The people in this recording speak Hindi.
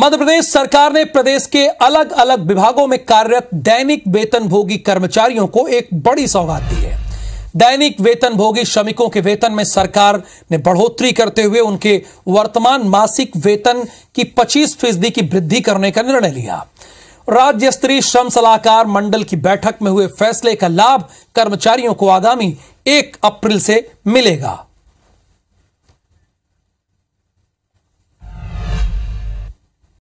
मध्य प्रदेश सरकार ने प्रदेश के अलग अलग विभागों में कार्यरत दैनिक वेतनभोगी कर्मचारियों को एक बड़ी सौगात दी है दैनिक वेतनभोगी श्रमिकों के वेतन में सरकार ने बढ़ोतरी करते हुए उनके वर्तमान मासिक वेतन की 25 फीसदी की वृद्धि करने का निर्णय लिया राज्य स्तरीय श्रम सलाहकार मंडल की बैठक में हुए फैसले का लाभ कर्मचारियों को आगामी एक अप्रैल से मिलेगा